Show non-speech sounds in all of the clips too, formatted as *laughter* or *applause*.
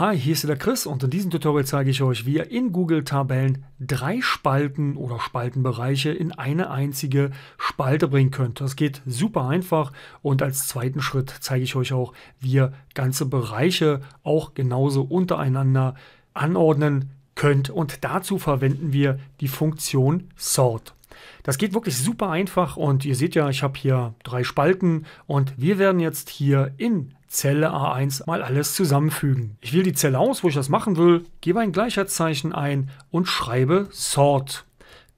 Hi, hier ist der Chris und in diesem Tutorial zeige ich euch, wie ihr in Google Tabellen drei Spalten oder Spaltenbereiche in eine einzige Spalte bringen könnt. Das geht super einfach und als zweiten Schritt zeige ich euch auch, wie ihr ganze Bereiche auch genauso untereinander anordnen könnt und dazu verwenden wir die Funktion Sort. Das geht wirklich super einfach und ihr seht ja, ich habe hier drei Spalten und wir werden jetzt hier in Zelle A1 mal alles zusammenfügen. Ich wähle die Zelle aus, wo ich das machen will, gebe ein Gleichheitszeichen ein und schreibe Sort.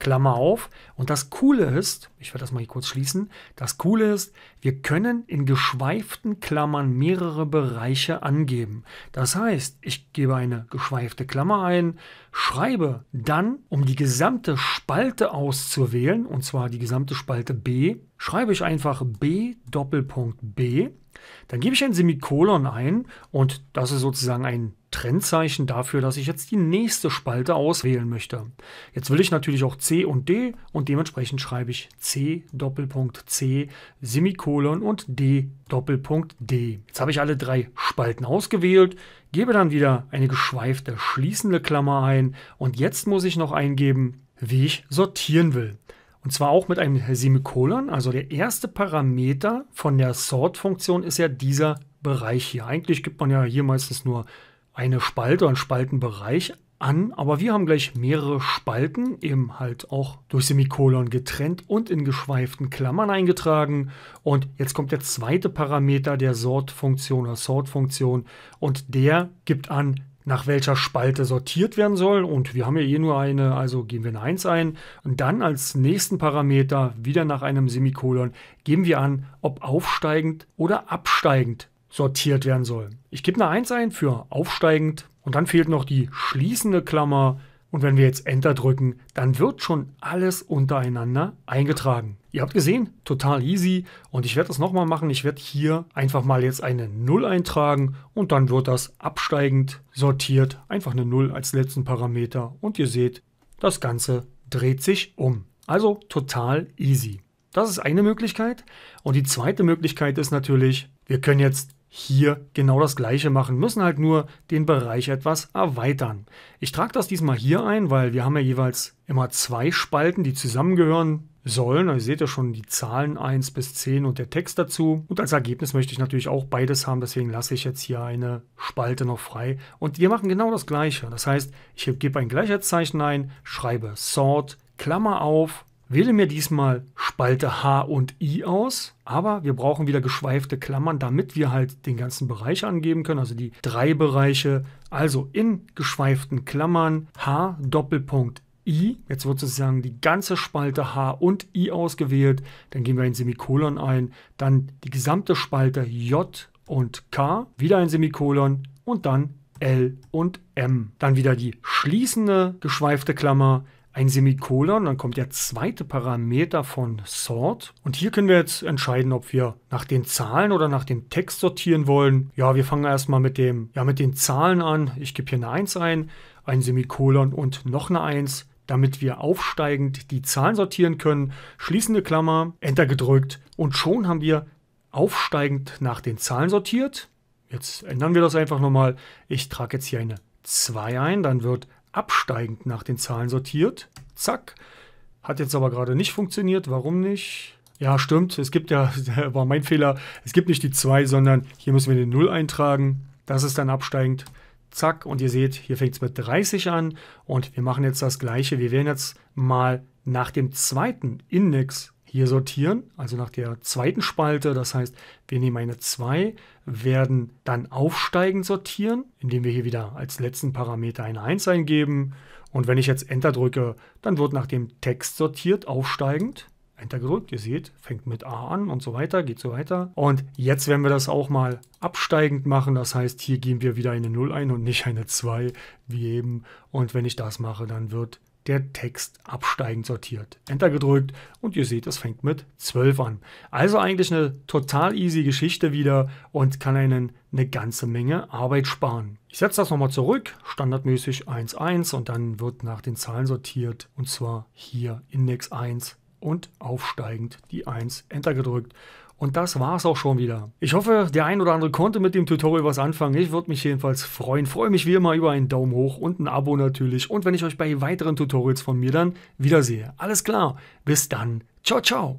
Klammer auf. Und das Coole ist, ich werde das mal hier kurz schließen, das Coole ist, wir können in geschweiften Klammern mehrere Bereiche angeben. Das heißt, ich gebe eine geschweifte Klammer ein, schreibe dann, um die gesamte Spalte auszuwählen, und zwar die gesamte Spalte B, schreibe ich einfach B Doppelpunkt B. Dann gebe ich ein Semikolon ein und das ist sozusagen ein Trennzeichen dafür, dass ich jetzt die nächste Spalte auswählen möchte. Jetzt will ich natürlich auch C und D und dementsprechend schreibe ich C Doppelpunkt C Semikolon und D Doppelpunkt D. Jetzt habe ich alle drei Spalten ausgewählt, gebe dann wieder eine geschweifte schließende Klammer ein und jetzt muss ich noch eingeben, wie ich sortieren will. Und zwar auch mit einem Semikolon. Also der erste Parameter von der Sort-Funktion ist ja dieser Bereich hier. Eigentlich gibt man ja hier meistens nur eine Spalte und einen Spaltenbereich an, aber wir haben gleich mehrere Spalten, eben halt auch durch Semikolon getrennt und in geschweiften Klammern eingetragen. Und jetzt kommt der zweite Parameter der Sort-Funktion oder Sort-Funktion und der gibt an, nach welcher Spalte sortiert werden soll. Und wir haben ja eh nur eine, also geben wir eine 1 ein. Und dann als nächsten Parameter, wieder nach einem Semikolon, geben wir an, ob aufsteigend oder absteigend sortiert werden soll. Ich gebe eine 1 ein für aufsteigend und dann fehlt noch die schließende Klammer. Und wenn wir jetzt Enter drücken, dann wird schon alles untereinander eingetragen. Ihr habt gesehen, total easy und ich werde das nochmal machen. Ich werde hier einfach mal jetzt eine 0 eintragen und dann wird das absteigend sortiert. Einfach eine 0 als letzten Parameter und ihr seht, das Ganze dreht sich um. Also total easy. Das ist eine Möglichkeit. Und die zweite Möglichkeit ist natürlich, wir können jetzt hier genau das gleiche machen, müssen halt nur den Bereich etwas erweitern. Ich trage das diesmal hier ein, weil wir haben ja jeweils immer zwei Spalten, die zusammengehören sollen. Also ihr seht ja schon die Zahlen 1 bis 10 und der Text dazu. Und als Ergebnis möchte ich natürlich auch beides haben, deswegen lasse ich jetzt hier eine Spalte noch frei. Und wir machen genau das gleiche. Das heißt, ich gebe ein Gleichheitszeichen ein, schreibe sort, Klammer auf, Wähle mir diesmal Spalte H und I aus, aber wir brauchen wieder geschweifte Klammern, damit wir halt den ganzen Bereich angeben können, also die drei Bereiche. Also in geschweiften Klammern H Doppelpunkt I, jetzt wird sozusagen die ganze Spalte H und I ausgewählt, dann geben wir ein Semikolon ein, dann die gesamte Spalte J und K, wieder ein Semikolon und dann L und M. Dann wieder die schließende geschweifte Klammer, ein Semikolon, dann kommt der zweite Parameter von Sort. Und hier können wir jetzt entscheiden, ob wir nach den Zahlen oder nach dem Text sortieren wollen. Ja, wir fangen erstmal mit, dem, ja, mit den Zahlen an. Ich gebe hier eine 1 ein, ein Semikolon und noch eine 1 damit wir aufsteigend die Zahlen sortieren können. Schließende Klammer, Enter gedrückt und schon haben wir aufsteigend nach den Zahlen sortiert. Jetzt ändern wir das einfach nochmal. Ich trage jetzt hier eine 2 ein, dann wird absteigend nach den Zahlen sortiert. Zack. Hat jetzt aber gerade nicht funktioniert. Warum nicht? Ja, stimmt. Es gibt ja, *laughs* war mein Fehler, es gibt nicht die 2, sondern hier müssen wir den 0 eintragen. Das ist dann absteigend. Zack. Und ihr seht, hier fängt es mit 30 an. Und wir machen jetzt das Gleiche. Wir werden jetzt mal nach dem zweiten Index hier sortieren, also nach der zweiten Spalte. Das heißt, wir nehmen eine 2, werden dann aufsteigend sortieren, indem wir hier wieder als letzten Parameter eine 1 eingeben. Und wenn ich jetzt Enter drücke, dann wird nach dem Text sortiert, aufsteigend. Enter gedrückt, ihr seht, fängt mit A an und so weiter, geht so weiter. Und jetzt werden wir das auch mal absteigend machen. Das heißt, hier geben wir wieder eine 0 ein und nicht eine 2 wie eben. Und wenn ich das mache, dann wird der Text absteigend sortiert. Enter gedrückt und ihr seht, es fängt mit 12 an. Also eigentlich eine total easy Geschichte wieder und kann einen eine ganze Menge Arbeit sparen. Ich setze das nochmal zurück, standardmäßig 1, 1 und dann wird nach den Zahlen sortiert und zwar hier Index 1 und aufsteigend die 1 Enter gedrückt und das war's auch schon wieder. Ich hoffe, der ein oder andere konnte mit dem Tutorial was anfangen. Ich würde mich jedenfalls freuen. Freue mich wie immer über einen Daumen hoch und ein Abo natürlich. Und wenn ich euch bei weiteren Tutorials von mir dann wiedersehe. Alles klar. Bis dann. Ciao, ciao.